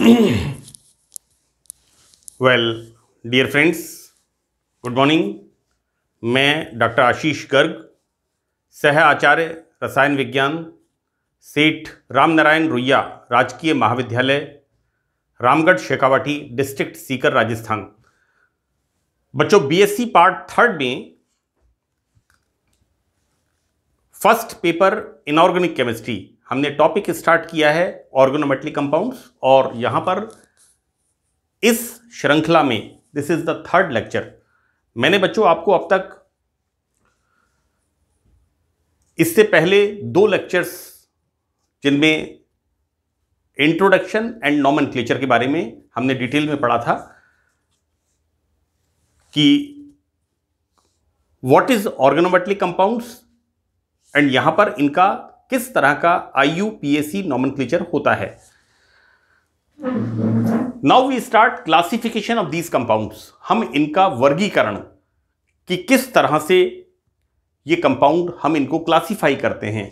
Well dear friends good morning मैं doctor Ashish Garg सह आचार्य रसायन विज्ञान सेठ रामनारायण रुइया राजकीय महाविद्यालय रामगढ़ शेखावाटी डिस्ट्रिक्ट सीकर राजस्थान बच्चों बीएससी पार्ट थर्ड में फर्स्ट पेपर इनऑर्गेनिक केमिस्ट्री हमने टॉपिक स्टार्ट किया है ऑर्गोनोमेटली कंपाउंड्स और यहाँ पर इस श्रृंखला में this is the third lecture मैंने बच्चों आपको अब तक इससे पहले दो लेक्चर्स जिनमें इंट्रोडक्शन एंड नॉमन के बारे में हमने डिटेल में पढ़ा था कि what is organometallic compounds and यहां पर इनका किस तरह का I U P S C क्लेचर होता है now we start classification of these compounds हम इनका वर्गीकरण कि किस तरह से ये कंपाउंड हम इनको क्लासिफाई करते हैं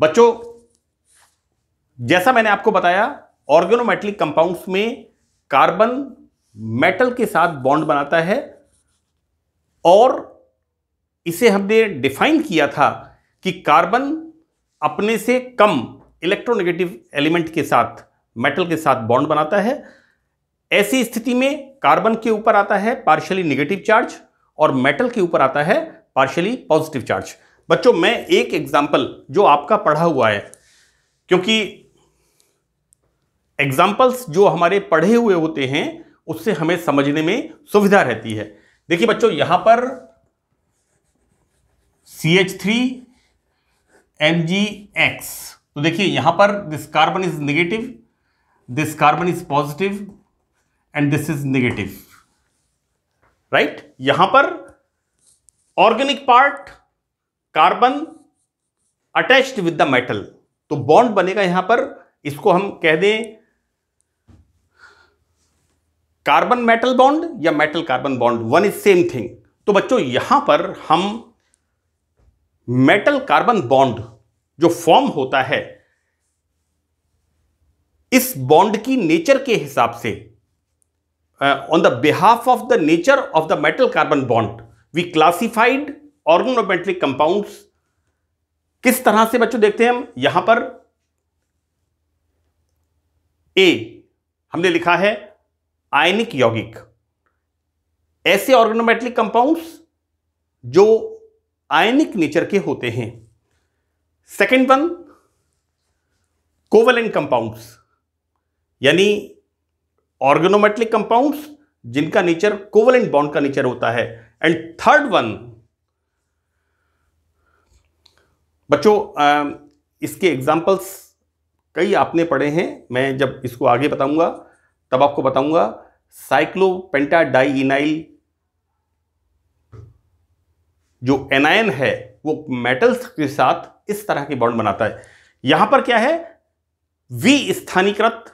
बच्चों जैसा मैंने आपको बताया ऑर्गेनोमेटलिक कंपाउंड्स में कार्बन मेटल के साथ बॉन्ड बनाता है और इसे हमने डिफाइन किया था कि कार्बन अपने से कम इलेक्ट्रोनेगेटिव एलिमेंट के साथ मेटल के साथ बॉन्ड बनाता है ऐसी स्थिति में कार्बन के ऊपर आता है पार्शियली निगेटिव चार्ज और मेटल के ऊपर आता है पार्शियली पॉजिटिव चार्ज बच्चों मैं एक एग्जाम्पल जो आपका पढ़ा हुआ है क्योंकि एग्जाम्पल्स जो हमारे पढ़े हुए होते हैं उससे हमें समझने में सुविधा रहती है देखिए बच्चों यहां पर C H three M G X तो देखिए यहां पर this carbon is negative this carbon is positive and this is negative right यहां पर organic part carbon attached with the metal तो बॉन्ड बनेगा यहां पर इसको हम कह दें कार्बन मेटल बॉन्ड या metal carbon bond one is same thing तो बच्चों यहां पर हम मेटल कार्बन बॉन्ड जो फॉर्म होता है इस बॉन्ड की नेचर के हिसाब से on the behalf of the nature of the metal carbon bond we classified organometallic compounds किस तरह से बच्चों देखते हैं हम यहां पर ए हमने लिखा है आयनिक यौगिक ऐसे ऑर्गेनोमेट्रिक कंपाउंड्स जो आयनिक नेचर के होते हैं सेकेंड वन कोवलेंट कंपाउंड्स यानी ऑर्गेनोमेटलिक कंपाउंड्स जिनका नेचर कोवलेंट बॉन्ड का नेचर होता है एंड थर्ड वन बच्चों इसके एग्जाम्पल्स कई आपने पढ़े हैं मैं जब इसको आगे बताऊंगा तब आपको बताऊंगा साइक्लोपेंटा डाई जो एनायन है वो मेटल्स के साथ इस तरह की बॉन्ड बनाता है यहां पर क्या है वी स्थानीकृत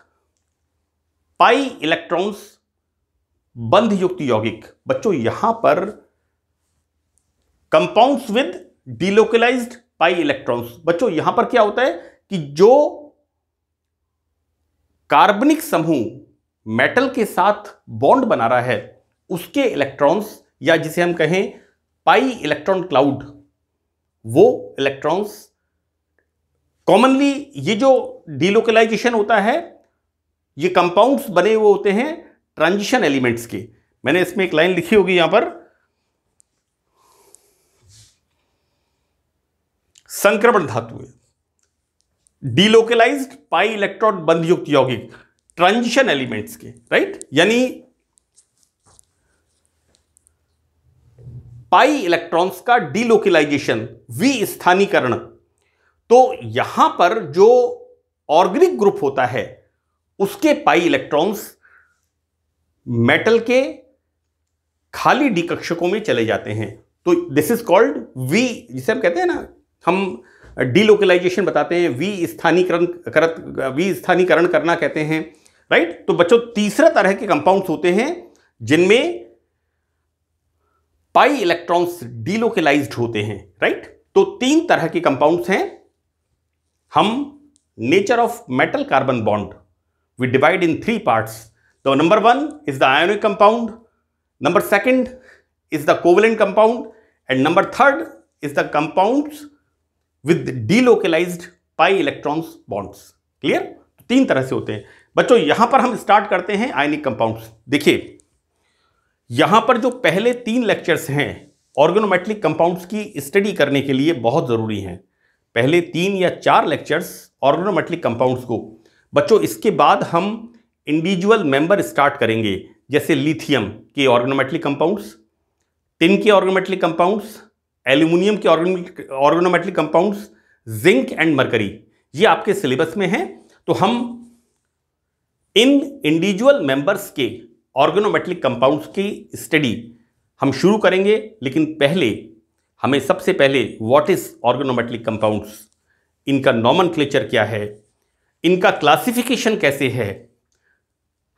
पाई इलेक्ट्रॉन्स बंध युक्त यौगिक बच्चों यहां पर compounds with delocalized pi electrons बच्चों यहां पर क्या होता है कि जो कार्बनिक समूह मेटल के साथ बॉन्ड बना रहा है उसके इलेक्ट्रॉन्स या जिसे हम कहें पाई इलेक्ट्रॉन क्लाउड वो इलेक्ट्रॉन्स कॉमनली ये जो डीलोकलाइजेशन होता है ये कंपाउंड्स बने हुए होते हैं ट्रांजिशन एलिमेंट्स के मैंने इसमें एक लाइन लिखी होगी यहां पर संक्रमण धातु डीलोकलाइज्ड पाई इलेक्ट्रॉन बंधयुक्त यौगिक ट्रांजिशन एलिमेंट्स के राइट यानी पाई इलेक्ट्रॉन्स का डीलोकलाइजेशन वी स्थानीकरण तो यहां पर जो ऑर्गेनिक ग्रुप होता है उसके पाई इलेक्ट्रॉन्स मेटल के खाली डीकक्षकों में चले जाते हैं तो दिस इज कॉल्ड वी जिसे हम कहते हैं ना हम डीलोकलाइजेशन बताते हैं वी स्थानीकरण कर वी स्थानीकरण करना कहते हैं राइट तो बच्चों तीसरा तरह के कंपाउंड्स होते हैं जिनमें पाई इलेक्ट्रॉन्स डीलोकलाइज्ड होते हैं राइट तो तीन तरह के कंपाउंड्स हैं हम nature of metal carbon bond we divide in three parts तो number one is the ionic compound number second is the covalent compound and number third is the compound with delocalized pi electrons bonds clear तीन तरह से होते हैं बच्चों यहां पर हम स्टार्ट करते हैं आयनिक कंपाउंड्स देखिए यहाँ पर जो पहले तीन लेक्चर्स हैं ऑर्गेनोमेट्रिक कंपाउंड्स की स्टडी करने के लिए बहुत ज़रूरी हैं पहले तीन या चार लेक्चर्स ऑर्गेनोमेट्रिक कंपाउंड्स को बच्चों इसके बाद हम इंडिविजुअल मेंबर स्टार्ट करेंगे जैसे लिथियम के ऑर्गेनोमेट्रिक कंपाउंड्स टिन के ऑर्गेनोमेट्रिक कंपाउंड्स एल्यूमिनियम के organometallic compounds zinc and mercury ये आपके सिलेबस में हैं तो हम इन इंडिविजुअल मेंबर्स के ऑर्गेनोमेटलिक कंपाउंड्स की स्टडी हम शुरू करेंगे लेकिन पहले हमें सबसे पहले व्हाट इज़ ऑर्गेनोमेटलिक कंपाउंड्स इनका नॉमन क्या है इनका क्लासिफिकेशन कैसे है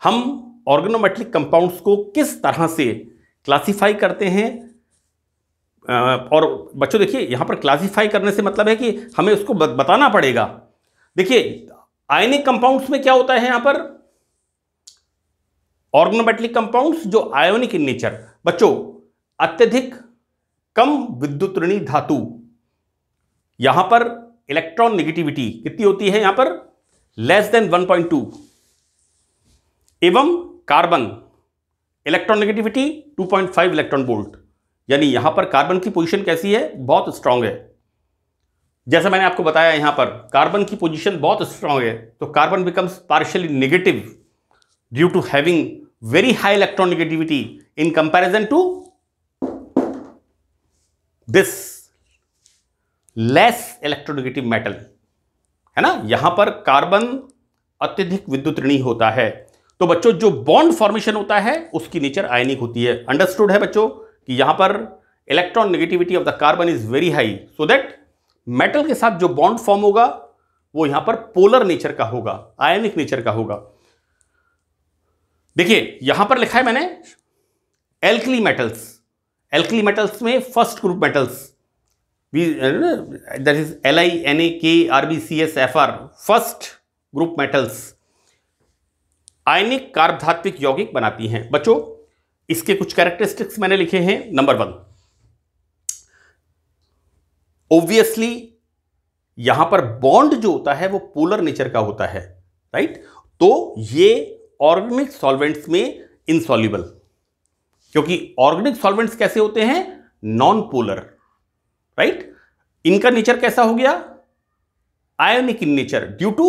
हम ऑर्गेनोमेटलिक कंपाउंड्स को किस तरह से क्लासिफाई करते हैं और बच्चों देखिए यहाँ पर क्लासिफाई करने से मतलब है कि हमें उसको बताना पड़ेगा देखिए आयनिक कंपाउंड्स में क्या होता है यहाँ पर ऑर्गनोमेटलिक कंपाउंड्स जो आयोनिक इन नेचर बच्चों अत्यधिक कम विद्युत ऋणी धातु यहां पर इलेक्ट्रॉन नेगेटिविटी कितनी होती है यहां पर लेस देन 1.2 एवं carbon electron negativity 2.5 electron volt यानी यहां पर कार्बन की पोजीशन कैसी है बहुत स्ट्रांग है जैसे मैंने आपको बताया यहां पर कार्बन की पोजीशन बहुत स्ट्रांग है तो carbon becomes partially negative due to having very high electronegativity in comparison to this less electronegative metal है ना यहां पर कार्बन अत्यधिक विद्युत ऋणी होता है तो बच्चों जो बॉन्ड फॉर्मेशन होता है उसकी नेचर आयनिक होती है अंडरस्टूड है बच्चों कि यहां पर electron negativity of the carbon is very high so that metal के साथ जो बॉन्ड फॉर्म होगा वो यहां पर पोलर नेचर का होगा आयनिक नेचर का होगा देखिए यहां पर लिखा है मैंने एल्कली मेटल्स एल्कली मेटल्स में first group metals that is L I N A K R B C S F R first group metals ionic कार्बधात्विक यौगिक बनाती हैं बच्चों इसके कुछ कैरेक्टरिस्टिक्स मैंने लिखे हैं नंबर वन ओब्वियसली यहां पर बॉन्ड जो होता है वो पोलर नेचर का होता है राइट तो ये ऑर्गेनिक सॉल्वेंट्स में इनसॉल्यूबल क्योंकि ऑर्गेनिक सॉल्वेंट्स कैसे होते हैं नॉन पोलर राइट इनका नेचर कैसा हो गया ionic in nature due to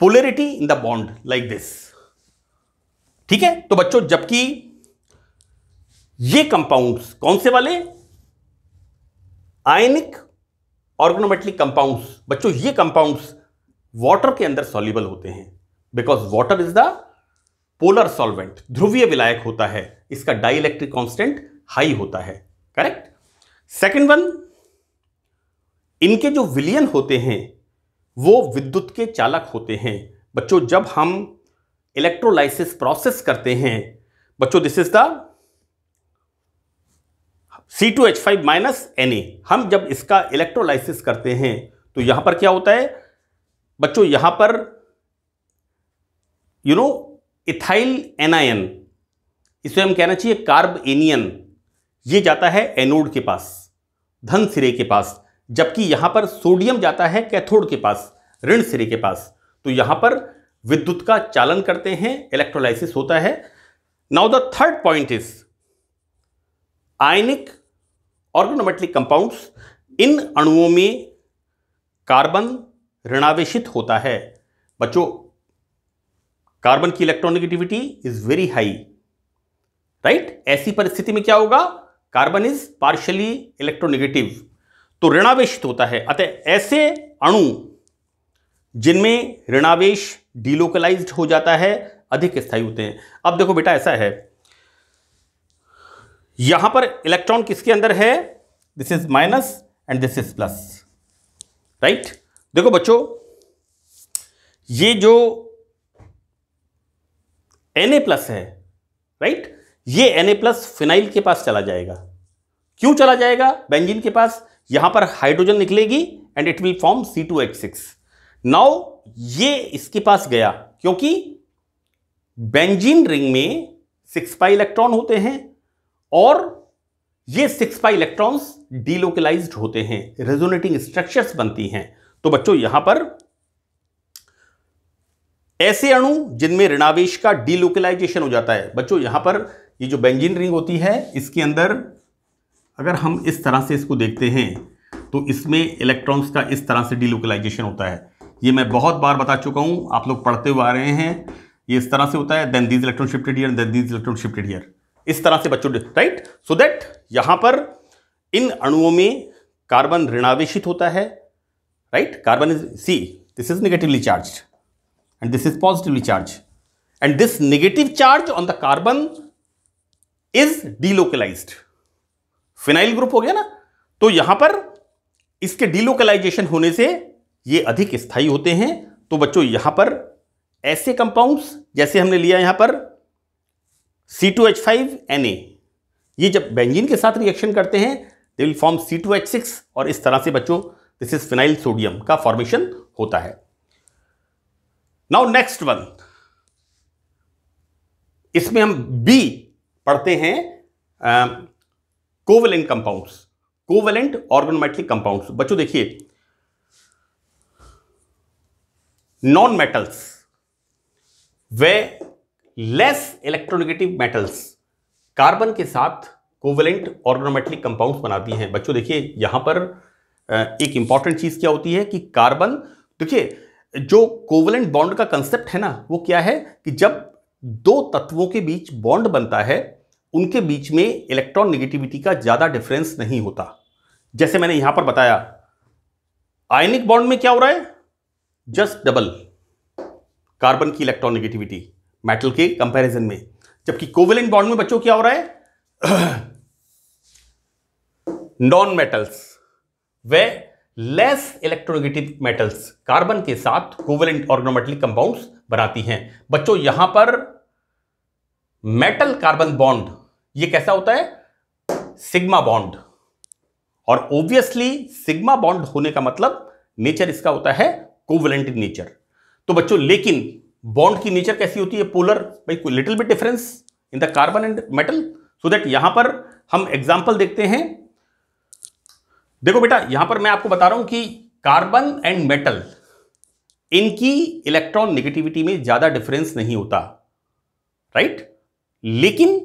polarity in the bond like this ठीक है तो बच्चों जबकि ये कंपाउंड्स कौन से वाले आयनिक ऑर्गेनोमेटिक कंपाउंड्स बच्चों ये कंपाउंड्स वाटर के अंदर सॉल्यूबल होते हैं because water is the polar solvent ध्रुवीय विलायक होता है इसका डाइलेक्ट्रिक कांस्टेंट हाई होता है करेक्ट सेकंड वन इनके जो विलियन होते हैं वो विद्युत के चालक होते हैं बच्चों जब हम इलेक्ट्रोलाइसिस प्रोसेस करते हैं बच्चों this is the C two H five minus N A हम जब इसका इलेक्ट्रोलाइसिस करते हैं तो यहां पर क्या होता है बच्चों यहां पर यू नो इथाइल एनायन इसे हम कहना चाहिए कार्ब एनियन ये जाता है एनोड के पास धन सिरे के पास जबकि यहां पर सोडियम जाता है कैथोड के पास ऋण सिरे के पास तो यहां पर विद्युत का चालन करते हैं इलेक्ट्रोलाइसिस होता है now the third point is ionic organometallic compounds इन अणुओं में कार्बन ऋणावेशित होता है बच्चों कार्बन की electronegativity is very high right ऐसी परिस्थिति में क्या होगा कार्बन इज पार्शियली इलेक्ट्रोनिगेटिव तो ऋणावेश होता है अतः ऐसे अणु जिनमें ऋणावेश डिलोकलाइज हो जाता है अधिक स्थायी होते हैं अब देखो बेटा ऐसा है यहां पर इलेक्ट्रॉन किसके अंदर है this is minus and this is plus right देखो बच्चों ये जो एन प्लस है राइट ये एन प्लस फिनाइल के पास चला जाएगा क्यों चला जाएगा बेंजीन के पास यहां पर हाइड्रोजन निकलेगी and it will form C two H six now ये इसके पास गया क्योंकि बेंजीन रिंग में सिक्स पाई इलेक्ट्रॉन होते हैं और ये सिक्स पाई इलेक्ट्रॉन्स डीलोकलाइज्ड होते हैं रेजोनेटिंग स्ट्रक्चर्स बनती हैं तो बच्चों यहां पर ऐसे अणु जिनमें ऋणावेश का डीलोकलाइजेशन हो जाता है बच्चों यहां पर ये जो बेंजीन रिंग होती है इसके अंदर अगर हम इस तरह से इसको देखते हैं तो इसमें इलेक्ट्रॉन्स का इस तरह से डीलोकलाइजेशन होता है ये मैं बहुत बार बता चुका हूं आप लोग पढ़ते हुए आ रहे हैं ये इस तरह से होता है then these electron shifted here then these electron shifted here इस तरह से बच्चों राइट सो दैट यहां पर इन अणुओं में कार्बन ऋणावेशित होता है right carbon is see this is negatively charged and this is positively charged and this negative charge on the carbon is delocalized phenyl group हो गया ना तो यहां पर इसके डीलोकलाइजेशन होने से ये अधिक स्थायी होते हैं तो बच्चों यहां पर ऐसे कंपाउंड्स जैसे हमने लिया यहां पर C2H5Na ये जब बेंजीन के साथ रिएक्शन करते हैं दे विल फॉर्म C2H6 और इस तरह से बच्चों दिस इज फिनाइल सोडियम का फॉर्मेशन होता है नाउ नेक्स्ट वन इसमें हम बी पढ़ते हैं covalent compounds covalent organometallic compounds बच्चों देखिए नॉन मेटल्स वे लेस इलेक्ट्रोनिगेटिव मेटल्स कार्बन के साथ कोवेलेंट ऑर्गोनोमेट्रिक कंपाउंड्स बनाती हैं बच्चों देखिए यहां पर uh, एक इंपॉर्टेंट चीज क्या होती है कि कार्बन देखिए जो कोवलेंट बॉन्ड का कंसेप्ट है ना वो क्या है कि जब दो तत्वों के बीच बॉन्ड बनता है उनके बीच में इलेक्ट्रॉन नेगेटिविटी का ज़्यादा डिफरेंस नहीं होता जैसे मैंने यहां पर बताया आयनिक बॉन्ड में क्या हो रहा है जस्ट डबल कार्बन की इलेक्ट्रॉन नेगेटिविटी मेटल के कंपैरिजन में जबकि कोवेलेंट बॉन्ड में बच्चों क्या हो रहा है नॉन मेटल्स वे लेस इलेक्ट्रोनेगेटिव मेटल्स कार्बन के साथ कोवलेंट ऑर्गोमेटलिक कंपाउंड्स बनाती हैं बच्चों यहां पर मेटल कार्बन बॉन्ड ये कैसा होता है सिग्मा बॉन्ड और ऑब्वियसली सिग्मा बॉन्ड होने का मतलब नेचर इसका होता है कोवलेंट इन नेचर तो बच्चों लेकिन बॉन्ड की नेचर कैसी होती है पोलर भाई कोई little bit difference in the carbon and metal so that यहां पर हम एग्जाम्पल देखते हैं देखो बेटा यहां पर मैं आपको बता रहा हूं कि कार्बन एंड मेटल इनकी इलेक्ट्रॉन नेगेटिविटी में ज्यादा डिफरेंस नहीं होता राइट लेकिन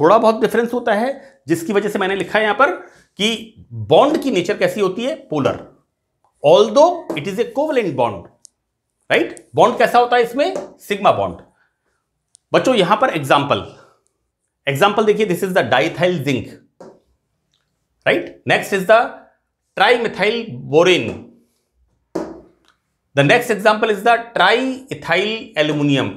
थोड़ा बहुत डिफरेंस होता है जिसकी वजह से मैंने लिखा है यहां पर कि बॉन्ड की नेचर कैसी होती है polar although it is a covalent bond right bond कैसा होता है इसमें सिग्मा बॉन्ड बच्चों यहां पर एग्जाम्पल एग्जाम्पल देखिए this is the diethyl zinc right next is the trimethyl borane the next example is the triethyl aluminium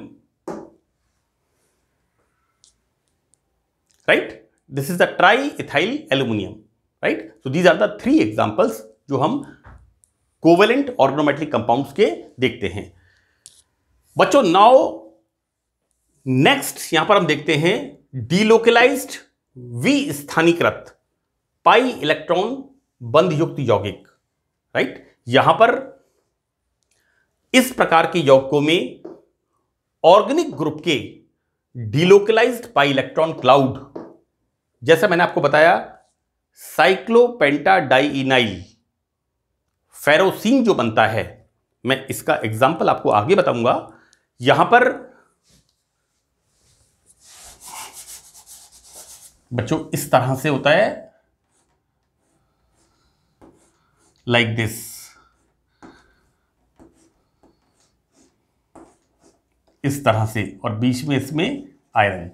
right this is the triethyl aluminium right so these are the three examples जो हम covalent ऑर्गोनोमेट्रिक compound के देखते हैं बच्चों now next यहां पर हम देखते हैं डीलोकलाइज्ड वी स्थानीकृत पाई इलेक्ट्रॉन बंध युक्त यौगिक राइट यहां पर इस प्रकार के यौगिकों में ऑर्गेनिक ग्रुप के डिलोकलाइज्ड पाई इलेक्ट्रॉन क्लाउड जैसा मैंने आपको बताया साइक्लोपेंटा डाइनाइल फेरोसिन जो बनता है मैं इसका एग्जाम्पल आपको आगे बताऊंगा यहां पर बच्चों इस तरह से होता है like this इस तरह से और बीच में इसमें आयरन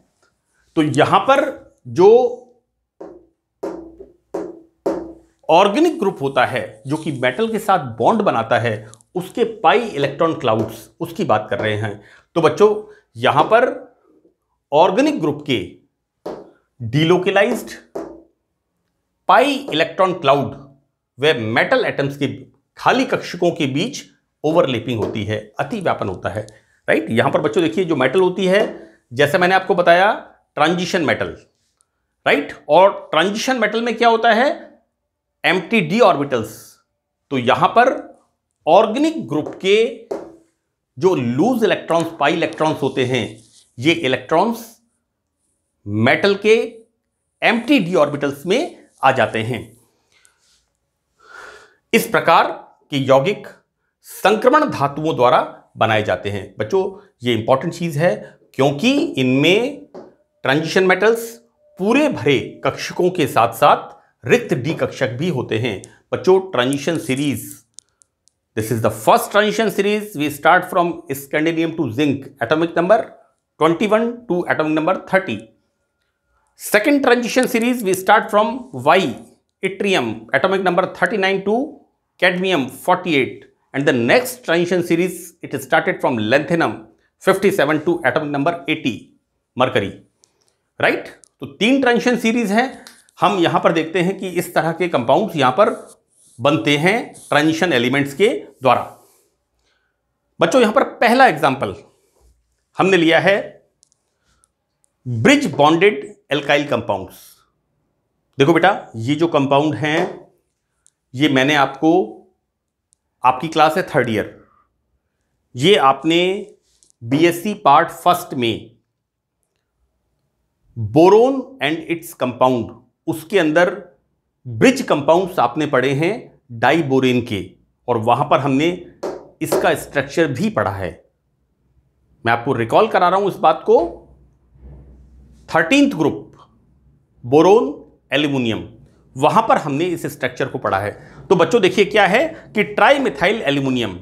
तो यहां पर जो ऑर्गेनिक ग्रुप होता है जो कि मेटल के साथ बॉन्ड बनाता है उसके पाई इलेक्ट्रॉन क्लाउड्स उसकी बात कर रहे हैं तो बच्चों यहां पर ऑर्गेनिक ग्रुप के डीलोकलाइज्ड पाई इलेक्ट्रॉन क्लाउड वह मेटल एटम्स की खाली कक्षकों के बीच ओवरलेपिंग होती है अति व्यापन होता है राइट यहां पर बच्चों देखिए जो मेटल होती है जैसे मैंने आपको बताया ट्रांजिशन मेटल राइट और ट्रांजिशन मेटल में क्या होता है एम डी ऑर्बिटल्स तो यहां पर ऑर्गेनिक ग्रुप के जो लूज इलेक्ट्रॉन्स पाई इलेक्ट्रॉन्स होते हैं ये इलेक्ट्रॉन्स मेटल के एम डी ऑर्बिटल्स में आ जाते हैं इस प्रकार के यौगिक संक्रमण धातुओं द्वारा बनाए जाते हैं बच्चों ये इंपॉर्टेंट चीज़ है क्योंकि इनमें ट्रांजिशन मेटल्स पूरे भरे कक्षकों के साथ साथ रिक्त डी कक्षक भी होते हैं बच्चों transition series this is the first transition series we start from scandium to zinc atomic number 21 to atomic number 30 second transition series we start from Y yttrium atomic number 39 to cadmium 48 and the next transition series it started from lanthanum 57 to atom number 80 mercury right right? तो तीन transition series है हम यहाँ पर देखते हैं कि इस तरह के कंपाउंड्स यहाँ पर बनते हैं ट्रांजिशन एलिमेंट्स के द्वारा बच्चों यहाँ पर पहला एग्जाम्पल हमने लिया है ब्रिज बॉन्डेड एल्काइल कंपाउंड्स देखो बेटा ये जो कंपाउंड हैं ये मैंने आपको आपकी क्लास है थर्ड ईयर ये आपने बीएससी पार्ट फर्स्ट में बोरोन एंड इट्स कंपाउंड उसके अंदर ब्रिज कंपाउंड्स आपने पढ़े हैं डाइबोरेन के और वहां पर हमने इसका स्ट्रक्चर भी पढ़ा है मैं आपको रिकॉल करा रहा हूं इस बात को थर्टींथ ग्रुप बोरोन एल्यूमिनियम वहां पर हमने इस स्ट्रक्चर को पढ़ा है तो बच्चों देखिए क्या है कि trimethyl aluminium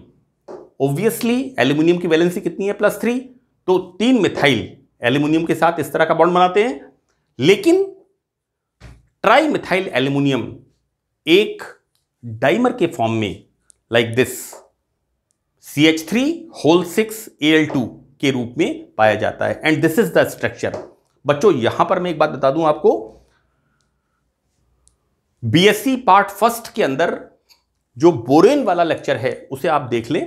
obviously aluminium की वैलेंसी कितनी है प्लस थ्री तो तीन मिथाइल एल्यूमिनियम के साथ इस तरह का बॉन्ड बनाते हैं लेकिन ट्राई मिथाइल एल्यूमिनियम एक डाइमर के फॉर्म में like this C H three whole six A L two के रूप में पाया जाता है and this is the structure बच्चों यहां पर मैं एक बात बता दूं आपको बीएससी पार्ट फर्स्ट के अंदर जो बोरेन वाला लेक्चर है उसे आप देख लें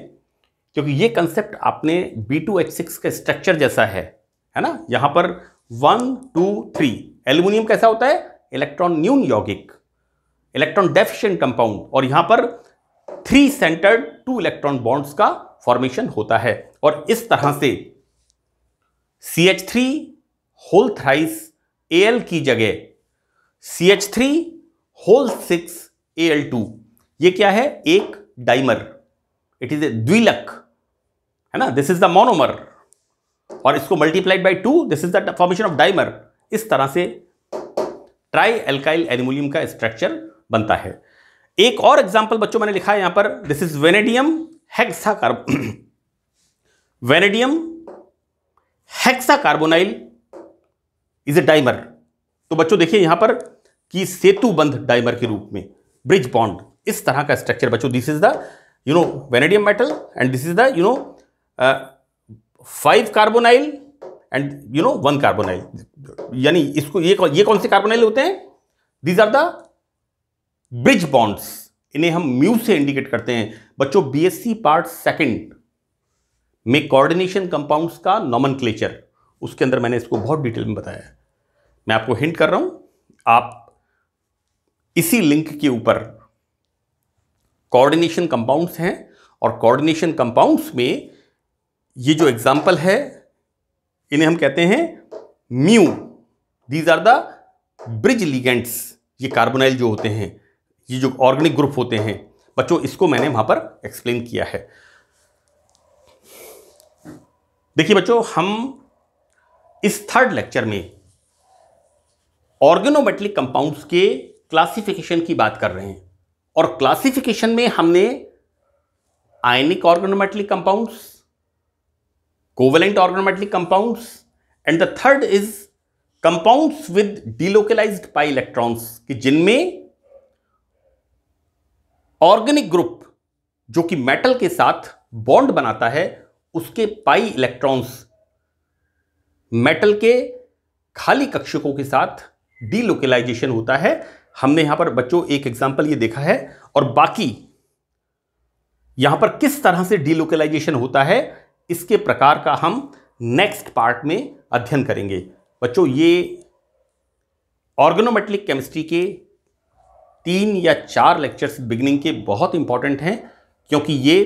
क्योंकि ये कंसेप्ट आपने बी टू एच सिक्स का स्ट्रक्चर जैसा है है ना यहाँ पर वन टू थ्री एल्यूमिनियम कैसा होता है इलेक्ट्रॉन न्यून यौगिक इलेक्ट्रॉन डेफिशिएंट कंपाउंड और यहाँ पर three centred two electron bonds का फॉर्मेशन होता है और इस तरह से C H three whole thrice A L जगह C H three whole six A L two ये क्या है एक डाइमर इट इज ए द्विलक है ना दिस इज द मोनोमर और इसको multiplied by two this is the formation of dimer इस तरह से ट्राई एल्काइल एनिमोलियम का स्ट्रक्चर बनता है एक और एग्जाम्पल बच्चों मैंने लिखा है यहां पर this is vanadium hexa carb vanadium hexa carbonyl is a dimer तो बच्चों देखिए यहां पर कि सेतु बंध डाइमर के रूप में ब्रिज बॉन्ड इस तरह का स्ट्रक्चर बच्चों this is the you know vanadium metal and this is the you know five carbonyl and you know one carbonyl यानी इसको ये ये कौन से कार्बोनाइल होते हैं these are the bridge bonds इन्हें हम म्यू से इंडिकेट करते हैं बच्चों बीएससी पार्ट सेकंड में कोऑर्डिनेशन कंपाउंड्स का नॉमन क्लेचर उसके अंदर मैंने इसको बहुत डिटेल में बताया मैं आपको हिंट कर रहा हूं आप इसी लिंक के ऊपर कोऑर्डिनेशन कंपाउंड्स हैं और कोऑर्डिनेशन कंपाउंड्स में ये जो एग्जाम्पल है इन्हें हम कहते हैं mu these are the bridge ligands ये कार्बोनाइल जो होते हैं ये जो ऑर्गेनिक ग्रुप होते हैं बच्चों इसको मैंने वहां पर एक्सप्लेन किया है देखिए बच्चों हम इस थर्ड लेक्चर में ऑर्गेनोमेटलिक कंपाउंड्स के क्लासिफिकेशन की बात कर रहे हैं और क्लासिफिकेशन में हमने ionic organometallic compounds covalent organometallic compounds and the third is compounds with delocalized pi electrons कि जिनमें ऑर्गेनिक ग्रुप जो कि मेटल के साथ बॉन्ड बनाता है उसके पाई इलेक्ट्रॉन्स मेटल के खाली कक्षकों के साथ डीलोकलाइजेशन होता है हमने यहाँ पर बच्चों एक एग्जाम्पल ये देखा है और बाकी यहाँ पर किस तरह से डीलोकलाइजेशन होता है इसके प्रकार का हम नेक्स्ट पार्ट में अध्ययन करेंगे बच्चों ये ऑर्गेनोमेट्रिक केमिस्ट्री के तीन या चार लेक्चर्स बिगनिंग के बहुत इंपॉर्टेंट हैं क्योंकि ये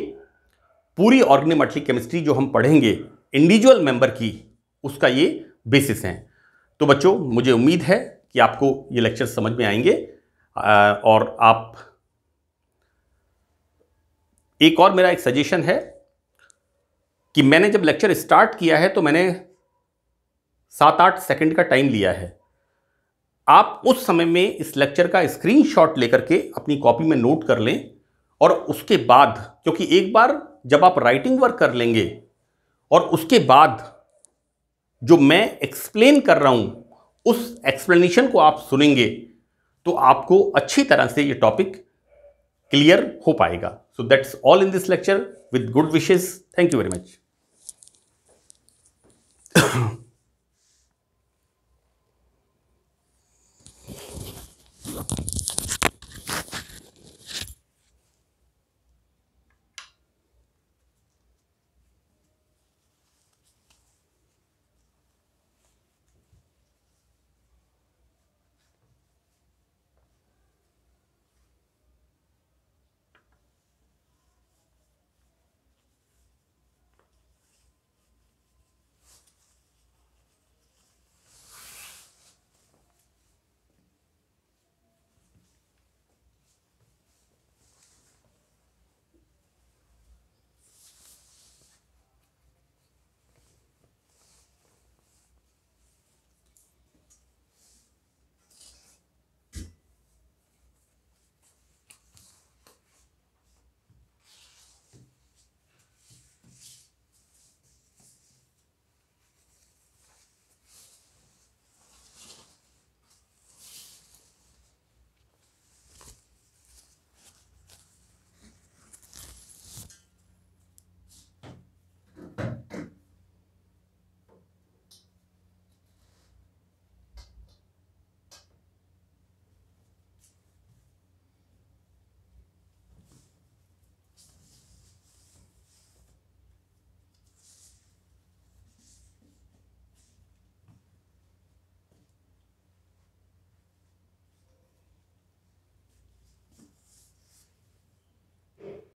पूरी ऑर्गेनोमेट्रिक केमिस्ट्री जो हम पढ़ेंगे इंडिविजुअल मेंबर की उसका ये बेसिस हैं तो बच्चों मुझे उम्मीद है कि आपको ये लेक्चर समझ में आएंगे और आप एक और मेरा एक सजेशन है कि मैंने जब लेक्चर स्टार्ट किया है तो मैंने सात आठ सेकंड का टाइम लिया है आप उस समय में इस लेक्चर का स्क्रीनशॉट लेकर के अपनी कॉपी में नोट कर लें और उसके बाद क्योंकि एक बार जब आप राइटिंग वर्क कर लेंगे और उसके बाद जो मैं एक्सप्लेन कर रहा हूं उस एक्सप्लेनेशन को आप सुनेंगे तो आपको अच्छी तरह से ये टॉपिक क्लियर हो पाएगा so that's all in this lecture with good wishes thank you very much Thank you.